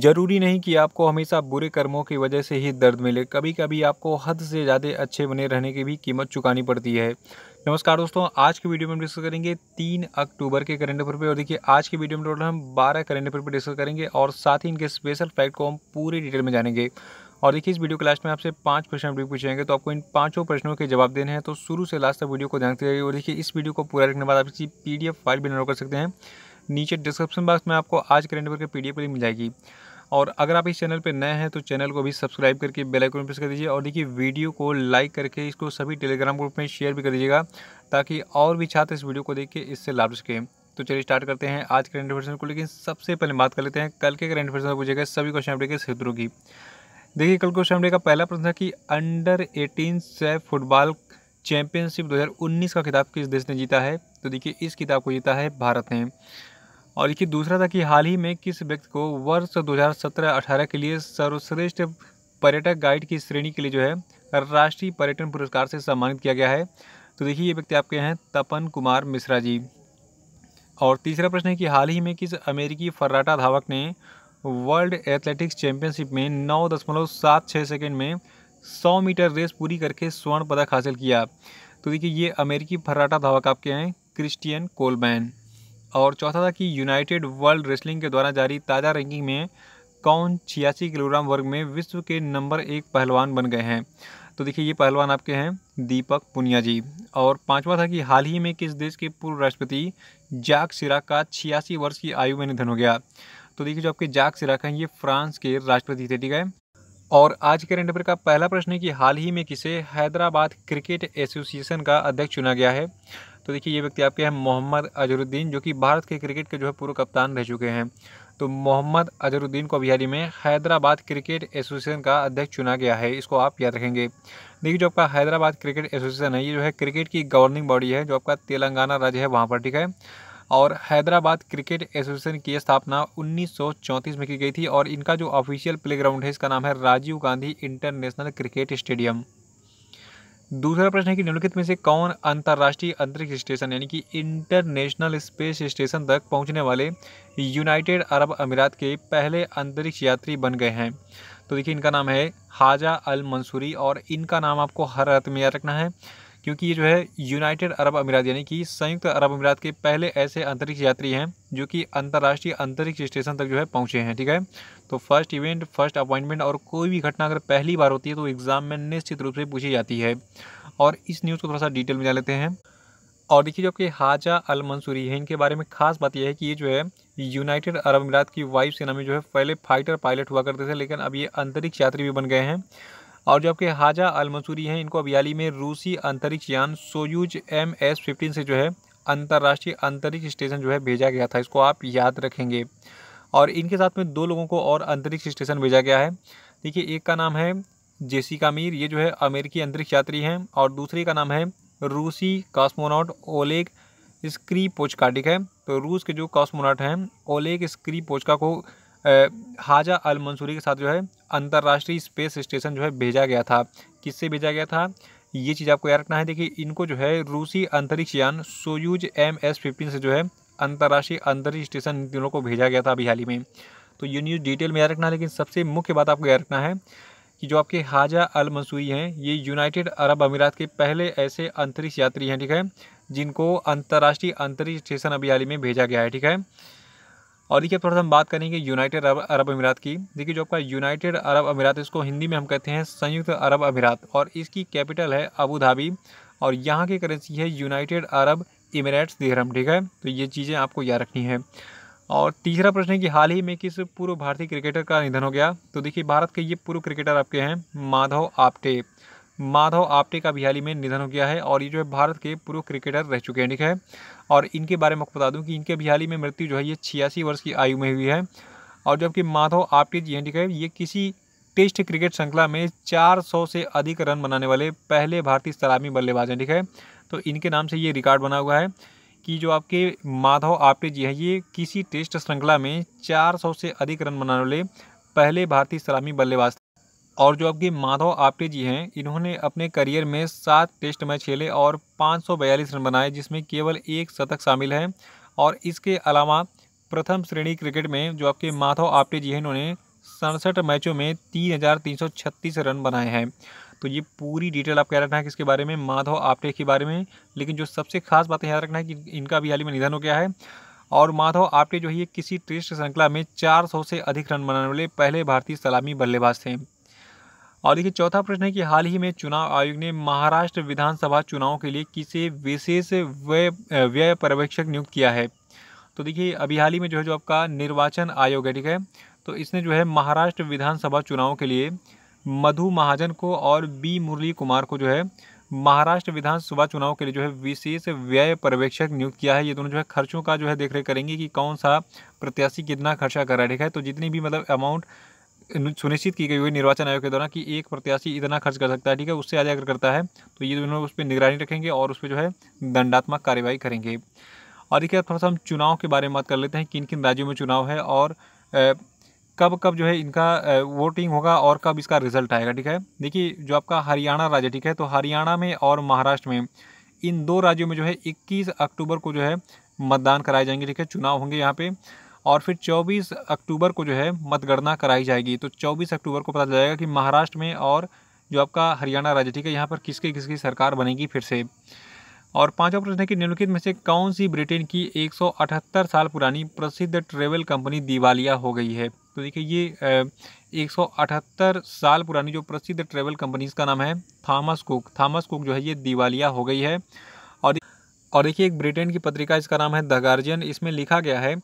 ज़रूरी नहीं कि आपको हमेशा बुरे कर्मों की वजह से ही दर्द मिले कभी कभी आपको हद से ज़्यादा अच्छे बने रहने की भी कीमत चुकानी पड़ती है नमस्कार दोस्तों आज की वीडियो में हम डिस्कस करेंगे तीन अक्टूबर के करेंट अफेयर पे और देखिए आज की वीडियो में टोटल हम बारह करेंट अफेयर पे डिस्कस करेंगे और साथ ही इनके स्पेशल फैक्ट को हम पूरी डिटेल में जानेंगे और देखिए इस वीडियो के लास्ट में आपसे पांच प्रश्न भी पूछेंगे तो आपको इन पांचों प्रश्नों के जवाब देने हैं तो शुरू से लास्ट तक वीडियो को ध्यान से और देखिए इस वीडियो को पूरा रखने के बाद आप इसी पी फाइल भी डाउनलोड कर सकते हैं नीचे डिस्क्रिप्शन बॉक्स में आपको आज करेंट अफेयर की पी डी मिल जाएगी और अगर आप इस चैनल पर नए हैं तो चैनल को भी सब्सक्राइब करके बेल आइकन प्रेस कर दीजिए और देखिए वीडियो को लाइक करके इसको सभी टेलीग्राम ग्रुप में शेयर भी कर दीजिएगा ताकि और भी छात्र इस वीडियो को देख के इससे लाभ सकें तो चलिए स्टार्ट करते हैं आज करंट अफेयर को लेकिन सबसे पहले बात कर लेते हैं कल के करंट अफेयर में पूछेगा सभी क्वेश्चन अपडे के क्षेत्रों की देखिए कल क्वेश्चन अपडे का पहला प्रश्न था कि अंडर एटीन से फुटबॉल चैंपियनशिप दो का खिताब किस देश ने जीता है तो देखिए इस किताब को जीता है भारत ने और देखिए दूसरा था कि हाल ही में किस व्यक्ति को वर्ष 2017-18 के लिए सर्वश्रेष्ठ पर्यटक गाइड की श्रेणी के लिए जो है राष्ट्रीय पर्यटन पुरस्कार से सम्मानित किया गया है तो देखिए ये व्यक्ति आपके हैं तपन कुमार मिश्रा जी और तीसरा प्रश्न है कि हाल ही में किस अमेरिकी फर्राटा धावक ने वर्ल्ड एथलेटिक्स चैंपियनशिप में नौ दशमलव सात छः सेकेंड में सौ मीटर रेस पूरी करके स्वर्ण पदक हासिल किया तो देखिए ये अमेरिकी फर्राटा धावक आपके हैं क्रिस्टियन कोलबैन और चौथा था कि यूनाइटेड वर्ल्ड रेसलिंग के द्वारा जारी ताज़ा रैंकिंग में कौन छियासी किलोग्राम वर्ग में विश्व के नंबर एक पहलवान बन गए हैं तो देखिए ये पहलवान आपके हैं दीपक पुनिया जी और पांचवा था कि हाल ही में किस देश के पूर्व राष्ट्रपति जाक सिराक का छियासी वर्ष की आयु में निधन हो गया तो देखिए जो आपके जाक सिराक हैं ये फ्रांस के राष्ट्रपति थे ठीक है और आज के करंट अफेयर का पहला प्रश्न है कि हाल ही में किसे हैदराबाद क्रिकेट एसोसिएशन का अध्यक्ष चुना गया है तो देखिए ये व्यक्ति आपके हैं मोहम्मद अजहरुद्दीन जो कि भारत के क्रिकेट के जो है पूर्व कप्तान रह चुके हैं तो मोहम्मद अजरुद्दीन को बिहारी में हैदराबाद क्रिकेट एसोसिएशन का अध्यक्ष चुना गया है इसको आप याद रखेंगे देखिए जो आपका हैदराबाद क्रिकेट एसोसिएशन है ये जो है क्रिकेट की गवर्निंग बॉडी है जो आपका तेलंगाना राज्य है वहाँ पर ठीक है और हैदराबाद क्रिकेट एसोसिएशन की स्थापना 1934 में की गई थी और इनका जो ऑफिशियल प्लेग्राउंड है इसका नाम है Rajiv Gandhi international cricket stadium दूसरा प्रश्न है कि निम्नलिखित में से कौन अंतर्राष्ट्रीय अंतरिक्ष स्टेशन यानी कि इंटरनेशनल स्पेस स्टेशन तक पहुंचने वाले यूनाइटेड अरब अमीरात के पहले अंतरिक्ष यात्री बन गए हैं तो देखिए इनका नाम है हाजा अल मंसूरी और इनका नाम आपको हर हालत में याद रखना है क्योंकि ये जो है यूनाइटेड अरब अमीरात यानी कि संयुक्त अरब अमीरात के पहले ऐसे अंतरिक्ष यात्री हैं जो कि अंतर्राष्ट्रीय अंतरिक्ष स्टेशन तक जो है पहुँचे हैं ठीक है तो फर्स्ट इवेंट फर्स्ट अपॉइंटमेंट और कोई भी घटना अगर पहली बार होती है तो एग्ज़ाम में निश्चित रूप से पूछी जाती है और इस न्यूज़ को थोड़ा सा डिटेल में जान लेते हैं और देखिए जो कि हाजा अल मंसूरी है इनके बारे में खास बात यह है कि ये जो है यूनाइटेड अरब अमीरात की वायुसेना में जो है पहले फाइटर पायलट हुआ करते थे लेकिन अब ये अंतरिक्ष यात्री भी बन गए हैं और जबकि हाजा अल मंसूरी हैं इनको अबियाली में रूसी अंतरिक्ष यान सोयूज एम एस फिफ्टीन से जो है अंतर्राष्ट्रीय अंतरिक्ष स्टेशन जो है भेजा गया था इसको आप याद रखेंगे और इनके साथ में दो लोगों को और अंतरिक्ष स्टेशन भेजा गया है देखिए एक का नाम है जेसिका मीर ये जो है अमेरिकी अंतरिक्ष यात्री हैं और दूसरे का नाम है रूसी कॉस्मोनॉट ओलेग पोचका ठीक है तो रूस के जो कॉस्मोनॉट हैं ओलेग स्क्री पोचका को हाजा अल मंसूरी के साथ जो है अंतर्राष्ट्रीय स्पेस स्टेशन जो है भेजा गया था किससे भेजा गया था ये चीज़ आपको याद रखना है देखिए इनको जो है रूसी अंतरिक्ष यान सोयूज एम एस फिफ्टीन से जो है अंतर्राष्ट्रीय अंतरिक्ष स्टेशन इन को भेजा गया था अभी हाल ही में तो ये न्यूज़ डिटेल में याद रखना है लेकिन सबसे मुख्य बात आपको याद रखना है कि जो आपके हाजा अल मंसूरी हैं ये यूनाइटेड अरब अमीरात के पहले ऐसे अंतरिक्ष यात्री हैं ठीक है जिनको अंतर्राष्ट्रीय अंतरिक्ष स्टेशन अभी हाल ही में भेजा गया है ठीक है और देखिए थोड़ा सा हम बात करेंगे यूनाइटेड अरब अरब अमीरात की देखिए जो आपका यूनाइटेड अरब अमीरात इसको हिंदी में हम कहते हैं संयुक्त अरब अमीरात और इसकी कैपिटल है अबू धाबी और यहाँ की करेंसी है यूनाइटेड अरब इमिरेट्स दिहरम ठीक है तो ये चीज़ें आपको याद रखनी है और तीसरा प्रश्न है कि हाल ही में किस पूर्व भारतीय क्रिकेटर का निधन हो गया तो देखिए भारत के ये पूर्व क्रिकेटर आपके हैं माधव आपटे माधव आपटे का भी हाल ही में निधन हो गया है और ये जो है भारत के पूर्व क्रिकेटर रह चुके हैं ठीक है और इनके बारे में बता दूं कि इनके भी हाल ही में मृत्यु जो है ये छियासी वर्ष की आयु में हुई है और जबकि माधव आपटे जी हैं ठीक है ये किसी टेस्ट क्रिकेट श्रृंखला में चार से अधिक रन बनाने वाले पहले भारतीय सलामी बल्लेबाज हैं ठीक है तो इनके नाम से ये रिकॉर्ड बना हुआ है कि जो आपके माधव आपटे जी हैं ये किसी टेस्ट श्रृंखला में चार से अधिक रन बनाने वाले पहले भारतीय सलामी बल्लेबाज और जो आपके माधव आप्टे जी हैं इन्होंने अपने करियर में सात टेस्ट मैच खेले और 542 रन बनाए जिसमें केवल एक शतक शामिल है और इसके अलावा प्रथम श्रेणी क्रिकेट में जो आपके माधव आप्टे जी हैं इन्होंने सड़सठ मैचों में तीन रन बनाए हैं तो ये पूरी डिटेल आप कह रखना है किसके बारे में माधव आप्टे के बारे में लेकिन जो सबसे खास बात याद रखना है कि इनका भी हाल ही में निधन हो गया है और माधव आप्टे जो है किसी टेस्ट श्रृंखला में 400 से अधिक रन बनाने वाले पहले भारतीय सलामी बल्लेबाज थे और देखिए चौथा प्रश्न है कि हाल ही में चुनाव आयोग ने महाराष्ट्र विधानसभा चुनाव के लिए किसे विशेष व्यय व्यय पर्यवेक्षक नियुक्त किया है तो देखिए अभी हाल ही में जो है जो आपका निर्वाचन आयोग है ठीक है तो इसने जो है महाराष्ट्र विधानसभा चुनाव के लिए मधु महाजन को और बी मुरली कुमार को जो है महाराष्ट्र विधानसभा चुनाव के लिए जो है विशेष व्यय पर्यवेक्षक नियुक्त किया है ये दोनों जो है खर्चों का जो है देख रेख करेंगे कि कौन सा प्रत्याशी कितना खर्चा कर रहा है ठीक है तो जितनी भी मतलब अमाउंट सुनिश्चित की गई हुई निर्वाचन आयोग के द्वारा कि एक प्रत्याशी इतना खर्च कर सकता है ठीक है उससे आगे अगर करता है तो ये दोनों उस पर निगरानी रखेंगे और उस पर जो है दंडात्मक कार्रवाई करेंगे और देखिए थोड़ा सा हम चुनाव के बारे में बात कर लेते हैं किन किन राज्यों में चुनाव है और कब कब जो है इनका वोटिंग होगा और कब इसका रिजल्ट आएगा ठीक है देखिए जो आपका हरियाणा राज्य ठीक है तो हरियाणा में और महाराष्ट्र में इन दो राज्यों में जो है 21 अक्टूबर को जो है मतदान कराए जाएंगे ठीक है चुनाव होंगे यहाँ पे और फिर 24 अक्टूबर को जो है मतगणना कराई जाएगी तो 24 अक्टूबर को पता जाएगा कि महाराष्ट्र में और जो आपका हरियाणा राज्य ठीक है यहाँ पर किसकी किसकी सरकार बनेगी फिर से और पांचवा प्रश्न है कि निम्नलिखित में से कौन सी ब्रिटेन की 178 साल पुरानी प्रसिद्ध ट्रेवल कंपनी दिवालिया हो गई है तो देखिए ये एक साल पुरानी जो प्रसिद्ध ट्रेवल कंपनीज का नाम है थॉमस कुक थॉमस कुक जो है ये दिवालिया हो गई है और और देखिए एक ब्रिटेन की पत्रिका इसका नाम है द गार्जियन इसमें लिखा गया है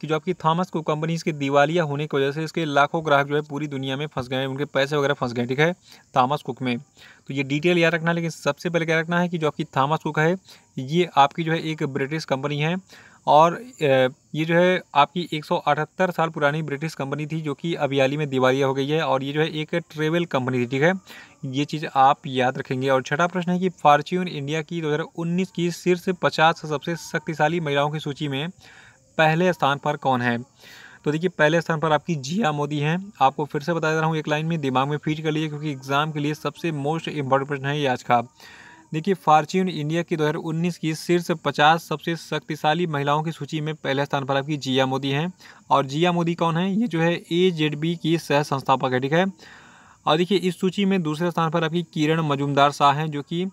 कि जो आपकी थॉमस को कंपनीज के दिवालिया होने की वजह से इसके लाखों ग्राहक जो है पूरी दुनिया में फंस गए उनके पैसे वगैरह फंस गए ठीक है थॉमस कुक में तो ये डिटेल याद रखना लेकिन सबसे पहले क्या रखना है कि जो आपकी थॉमस कुक है ये आपकी जो है एक ब्रिटिश कंपनी है और ये जो है आपकी 178 साल पुरानी ब्रिटिश कंपनी थी जो कि अभियाली में दिवालिया हो गई है और ये जो है एक ट्रेवल कंपनी थी ठीक है ये चीज़ आप याद रखेंगे और छठा प्रश्न है कि फार्च्यून इंडिया की 2019 की शीर्ष 50 सबसे शक्तिशाली महिलाओं की सूची में पहले स्थान पर कौन है तो देखिए पहले स्थान पर आपकी जिया मोदी हैं आपको फिर से बता दे रहा हूँ एक लाइन में दिमाग में फीट कर लिए क्योंकि एग्जाम के लिए सबसे मोस्ट इम्पॉर्टेंट प्रश्न है ये आज का देखिए फॉर्च्यून इंडिया की 2019 की शीर्ष पचास सबसे शक्तिशाली महिलाओं की सूची में पहले स्थान पर आपकी जिया मोदी हैं और जिया मोदी कौन है ये जो है ए की सह संस्थापक है ठीक है और देखिए इस सूची में दूसरे स्थान पर आपकी किरण मजूमदार शाह हैं जो कि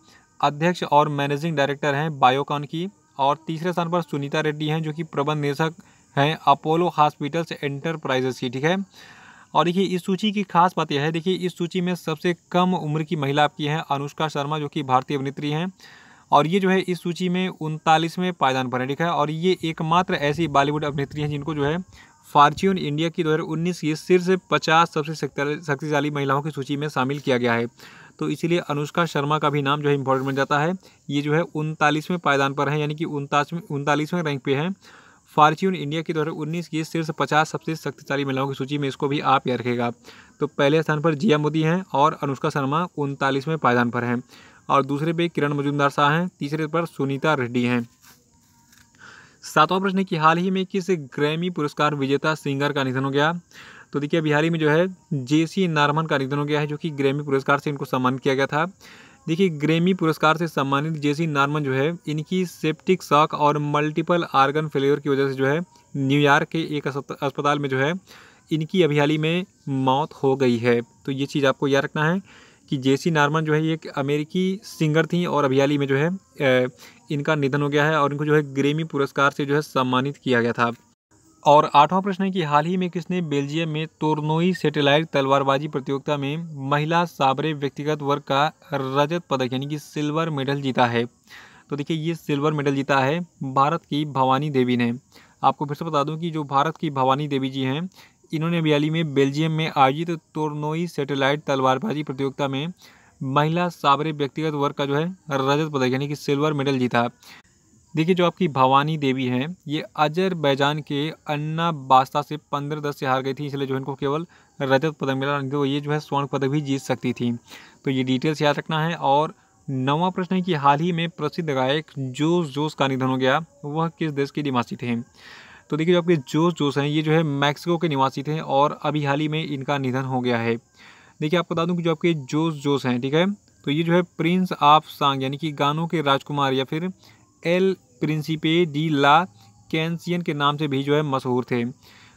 अध्यक्ष और मैनेजिंग डायरेक्टर हैं बायोकॉन की और तीसरे स्थान पर सुनीता रेड्डी हैं जो कि प्रबंध निदेशक हैं अपोलो हॉस्पिटल्स एंटरप्राइजेस की ठीक है और देखिए इस सूची की खास बात यह है देखिए इस सूची में सबसे कम उम्र की महिला आपकी हैं अनुष्का शर्मा जो कि भारतीय अभिनेत्री हैं और ये जो है इस सूची में उनतालीसवें पायदान पर है ठीक है और ये एकमात्र ऐसी बॉलीवुड अभिनेत्री हैं जिनको जो है फार्च्यून इंडिया की दो हज़ार उन्नीस ये शीर्ष पचास सबसे शक्तिशाली महिलाओं की सूची में शामिल किया गया है तो इसीलिए अनुष्का शर्मा का भी नाम जो है इंपॉर्टेंट बन जाता है ये जो है उनतालीसवें पायदान पर है यानी कि उनतालीसवें उनतालीसवें रैंक पे है फॉर्च्यून इंडिया की दो हज़ार उन्नीस की शीर्ष पचास सबसे शक्तिशाली महिलाओं की सूची में इसको भी आप याद रखेगा तो पहले स्थान पर जिया मोदी हैं और अनुष्का शर्मा उनतालीसवें पायदान पर हैं और दूसरे पे किरण मजूमदार शाह हैं तीसरे पर सुनीता रेड्डी हैं सातवां प्रश्न है कि हाल ही में किस ग्रैमी पुरस्कार विजेता सिंगर का निधन हो गया तो देखिए बिहारी में जो है जे सी नारमन का निधन हो गया है जो कि ग्रेमी पुरस्कार से इनको सम्मानित किया गया था देखिए ग्रेमी पुरस्कार से सम्मानित जे सी नारमन जो है इनकी सेप्टिक शॉक और मल्टीपल आर्गन फेलियर की वजह से जो है न्यूयॉर्क के एक अस्पताल में जो है इनकी अभी हाल ही में मौत हो गई है तो ये चीज़ आपको याद रखना है कि जे सी नारमन जो है एक अमेरिकी सिंगर थी और अभी हाल ही में जो है इनका निधन हो गया है और इनको जो है ग्रेमी पुरस्कार से जो है सम्मानित किया गया था और आठवां प्रश्न है कि हाल ही में किसने बेल्जियम में तोरनोई सेटेलाइट तलवारबाजी प्रतियोगिता में महिला साबरे व्यक्तिगत वर्ग का रजत पदक यानी कि सिल्वर मेडल जीता है तो देखिए ये सिल्वर मेडल जीता है भारत की भवानी देवी ने आपको फिर से बता दूं कि जो भारत की भवानी देवी जी हैं इन्होंने बयाली में बेल्जियम में आयोजित तोरनोई सेटेलाइट तलवारबाजी प्रतियोगिता में महिला साबरे व्यक्तिगत वर्ग का जो है रजत पदक यानी कि सिल्वर मेडल जीता देखिए जो आपकी भवानी देवी हैं ये अजरबैजान के अन्ना बास्ता से पंद्रह दस से हार गई थी इसलिए जो इनको केवल रजत पदक मिला नहीं तो ये जो है स्वर्ण पदक भी जीत सकती थी तो ये डिटेल्स याद रखना है और नवा प्रश्न है कि हाल ही में प्रसिद्ध गायक जोश जोश का निधन हो गया वह किस देश के निवासी थे तो देखिए जो आपके जोश जोश हैं ये जो है मैक्सिको के निवासी थे और अभी हाल ही में इनका निधन हो गया है देखिए आपको बता दूँ कि जो आपके जोश जोश हैं ठीक है तो ये जो है प्रिंस ऑफ सांग यानी कि गानों के राजकुमार या फिर एल प्रिंसिपे डी ला कैंसियन के नाम से भी जो है मशहूर थे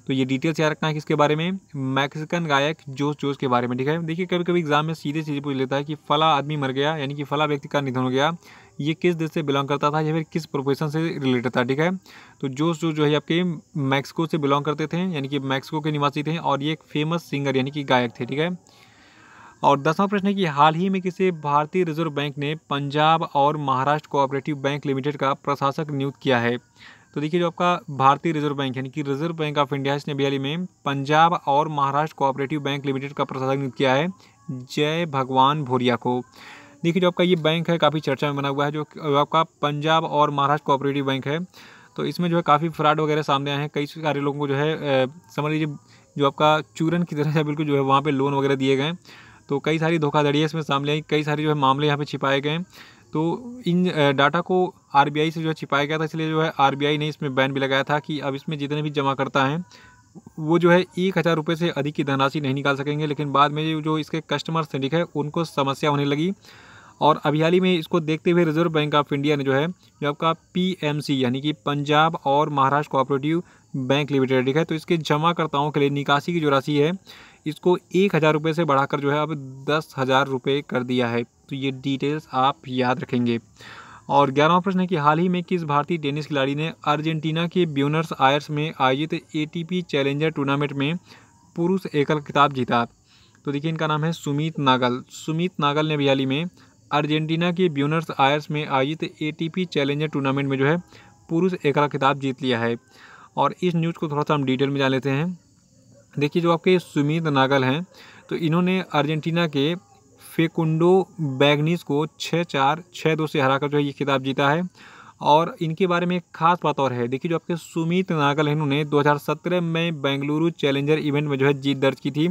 तो ये डिटेल्स याद रखना है किसके बारे में मैक्सिकन गायक जोस जोस के बारे में ठीक है देखिए कभी कभी एग्जाम में सीधे सीधे पूछ लेता है कि फला आदमी मर गया यानी कि फला व्यक्ति का निधन हो गया ये किस देश से बिलोंग करता था या फिर किस प्रोफेशन से रिलेटेड था ठीक है तो जोस जो जो है आपके मैक्सिको से बिलोंग करते थे यानी कि मैक्सिको के निवासी थे और ये एक फेमस सिंगर यानी कि गायक थे ठीक है और दसवां प्रश्न है कि हाल ही में किसे भारतीय रिजर्व बैंक ने पंजाब और महाराष्ट्र कोऑपरेटिव बैंक लिमिटेड का प्रशासक नियुक्त किया है तो देखिए जो आपका भारतीय रिजर्व बैंक यानी कि रिजर्व बैंक ऑफ इंडिया ने बिहारी में पंजाब और महाराष्ट्र कोऑपरेटिव बैंक लिमिटेड का प्रशासक नियुक्त किया है जय भगवान भोरिया को देखिए जो आपका ये बैंक है काफ़ी चर्चा में बना हुआ है जो आपका पंजाब और महाराष्ट्र कोऑपरेटिव बैंक है तो इसमें जो है काफ़ी फ्रॉड वगैरह सामने आए हैं कई सारे लोगों को जो है समझ लीजिए जो आपका चूरन की तरह से बिल्कुल जो है वहाँ पे लोन वगैरह दिए गए तो कई सारी धोखाधड़ी इसमें सामने आई कई सारे जो है मामले यहाँ पे छिपाए गए तो इन डाटा को आरबीआई से जो है छिपाया गया था इसलिए जो है आरबीआई ने इसमें बैन भी लगाया था कि अब इसमें जितने भी जमा करता है वो जो है एक हज़ार रुपये से अधिक की धनराशि नहीं निकाल सकेंगे लेकिन बाद में जो इसके कस्टमर सैनिक है उनको समस्या होने लगी और अभी हाल ही में इसको देखते हुए रिजर्व बैंक ऑफ इंडिया ने जो है जो आपका पीएमसी यानी कि पंजाब और महाराष्ट्र कोऑपरेटिव बैंक लिमिटेड है तो इसके जमाकर्ताओं के लिए निकासी की जो राशि है इसको एक हज़ार रुपये से बढ़ाकर जो है अब दस हज़ार रुपये कर दिया है तो ये डिटेल्स आप याद रखेंगे और ग्यारहवा प्रश्न है कि हाल ही में किस भारतीय टेनिस खिलाड़ी ने अर्जेंटीना के ब्यूनर्स आयर्स में आयोजित ए चैलेंजर टूर्नामेंट में पुरुष एकल खिताब जीता तो देखिए इनका नाम है सुमित नागल सुमित नागल ने भी हाल ही में अर्जेंटीना के ब्यूनर्स आयर्स में आयोजित ए चैलेंजर टूर्नामेंट में जो है पुरुष एकल खिताब जीत लिया है और इस न्यूज़ को थोड़ा सा हम डिटेल में जान लेते हैं देखिए जो आपके सुमित नागल हैं तो इन्होंने अर्जेंटीना के फेकुंडो बैगनीस को छः चार छः दो से हराकर जो है ये खिताब जीता है और इनके बारे में एक खास बात और है देखिए जो आपके सुमित नागल हैं इन्होंने 2017 में बेंगलुरु चैलेंजर इवेंट में जो है जीत दर्ज की थी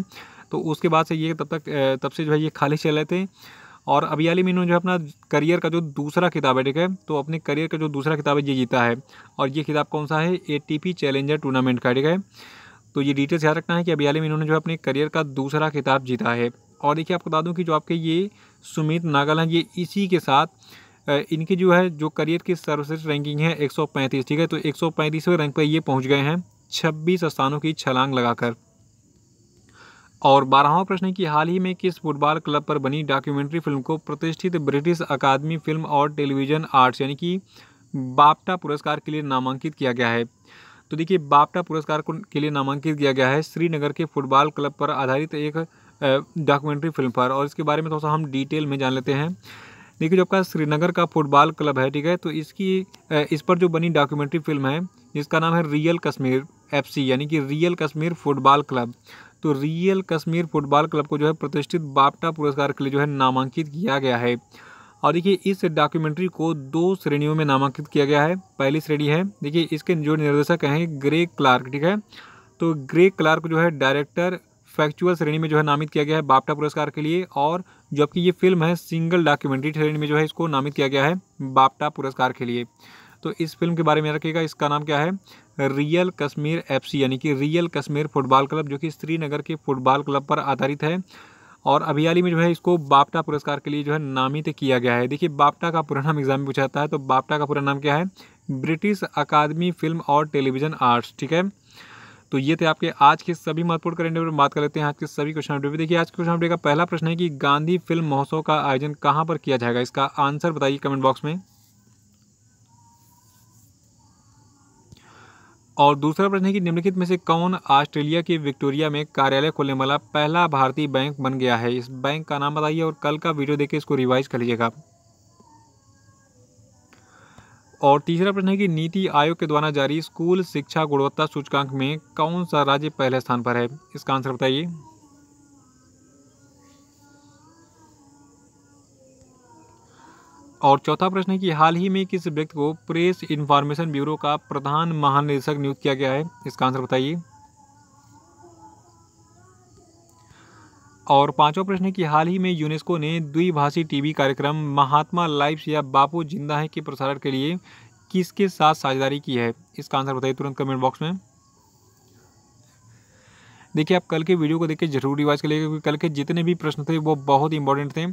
तो उसके बाद से ये तब तक तब से जो है ये खाली चल रहे थे और अभी हाल ही में इन्होंने जो अपना करियर का जो दूसरा किताब है ठीक है तो अपने करियर का जो दूसरा किताब है ये जीता है और ये किताब कौन सा है ए चैलेंजर टूर्नामेंट का ठीक है तो ये डिटेल्स याद रखना है कि अभी हाल में इन्होंने जो अपने करियर का दूसरा खिताब जीता है और देखिए आपको बता दूं कि जो आपके ये सुमित नागल हैं ये इसी के साथ इनकी जो है जो करियर की सर्वश्रेष्ठ रैंकिंग है एक ठीक है तो 135वें रैंक पर ये पहुँच गए हैं छब्बीस स्थानों की छलांग लगाकर और बारहवा प्रश्न है कि हाल ही में किस फुटबॉल क्लब पर बनी डॉक्यूमेंट्री फिल्म को प्रतिष्ठित ब्रिटिश अकादमी फिल्म और टेलीविज़न आर्ट्स यानी कि बापटा पुरस्कार के लिए नामांकित किया गया है तो देखिए बापटा पुरस्कार के लिए नामांकित किया गया है श्रीनगर के फुटबॉल क्लब पर आधारित एक डॉक्यूमेंट्री फिल्म पर और इसके बारे में थोड़ा सा हम डिटेल में जान लेते हैं देखिए जो आपका श्रीनगर का फुटबॉल क्लब है ठीक है तो इसकी इस पर जो बनी डॉक्यूमेंट्री फिल्म है जिसका नाम है रियल कश्मीर एफसी यानी कि रियल कश्मीर फुटबॉल क्लब तो रियल कश्मीर फुटबॉल क्लब को जो है प्रतिष्ठित बापटा पुरस्कार के लिए जो है नामांकित किया गया है और देखिए इस डॉक्यूमेंट्री को दो श्रेणियों में नामांकित किया गया है पहली श्रेणी है देखिए इसके जो निर्देशक हैं ग्रे क्लार्क ठीक है तो ग्रे क्लार्क जो है डायरेक्टर फैक्चुअल श्रेणी में जो है नामित किया गया है बापटा पुरस्कार के लिए और जबकि ये फिल्म है सिंगल डॉक्यूमेंट्री श्रेणी में जो है इसको नामित किया गया है बापटा पुरस्कार के लिए तो इस फिल्म के बारे में रखिएगा इसका नाम क्या है रियल कश्मीर एफसी यानी कि रियल कश्मीर फुटबॉल क्लब जो कि श्रीनगर के फुटबॉल क्लब पर आधारित है और अभी हाल ही में जो है इसको बापटा पुरस्कार के लिए जो है नामित किया गया है देखिए बापटा का पूरा नाम एग्जाम में पूछा जाता है तो बापटा का पूरा नाम क्या है ब्रिटिश अकादमी फिल्म और टेलीविज़न आर्ट्स ठीक है तो ये थे आपके आज के सभी महत्वपूर्ण करेंट अफेयर बात कर लेते हैं आज के सभी क्वेश्चन अपडेट देखिए आज के क्वेश्चन अपडेट का पहला प्रश्न है कि गांधी फिल्म महोत्सव का आयोजन कहाँ पर किया जाएगा इसका आंसर बताइए कमेंट बॉक्स में और दूसरा प्रश्न है कि निम्नलिखित में से कौन ऑस्ट्रेलिया के विक्टोरिया में कार्यालय खोलने वाला पहला भारतीय बैंक बन गया है इस बैंक का नाम बताइए और कल का वीडियो देखिए इसको रिवाइज कर लीजिएगा और तीसरा प्रश्न है कि नीति आयोग के द्वारा जारी स्कूल शिक्षा गुणवत्ता सूचकांक में कौन सा राज्य पहले स्थान पर है इसका आंसर बताइए और चौथा प्रश्न है कि हाल ही में किस व्यक्ति को प्रेस इन्फॉर्मेशन ब्यूरो का प्रधान महानिदेशक नियुक्त किया गया है इसका आंसर बताइए और पांचवा प्रश्न है कि हाल ही में यूनेस्को ने द्विभाषी टीवी कार्यक्रम महात्मा लाइव या बापू जिंदा है के प्रसारण के लिए किसके साथ साझेदारी की है इसका आंसर बताइए तुरंत कमेंट बॉक्स में देखिए आप कल के वीडियो को देख के जरूर रिवाज कर लीजिए क्योंकि कल के जितने भी प्रश्न थे वो बहुत इंपॉर्टेंट थे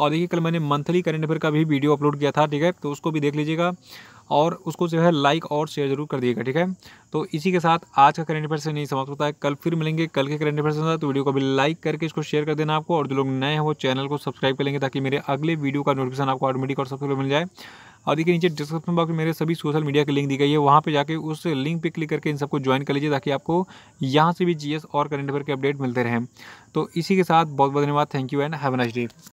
और देखिए कल मैंने मंथली करेंट अफेयर का भी वीडियो अपलोड किया था ठीक है तो उसको भी देख लीजिएगा और उसको जो है लाइक और शेयर जरूर कर दिएगा ठीक है तो इसी के साथ आज का करंट अफेयर से नहीं समाप्त होता है कल फिर मिलेंगे कल के करंट अफेयर से तो वीडियो को भी लाइक करके इसको शेयर कर देना आपको और जो लोग नए हैं वो चैनल को सब्सक्राइब कर लेंगे ताकि मेरे अगले वीडियो का नोटिफिकेशन आपको ऑटोमेटिक और सबसे मिल जाए और देखिए नीचे डिस्क्रिप्शन बॉक्स में मेरे सभी सोशल मीडिया के लिंक दी गई है वहाँ पर जाकर उस लिंक पर क्लिक करके इन सबको ज्वाइन कर लीजिए ताकि आपको यहाँ से भी जी और करंट अफेयर के अपडेट मिलते रहें तो इसी के साथ बहुत बहुत धन्यवाद thank you and have nice day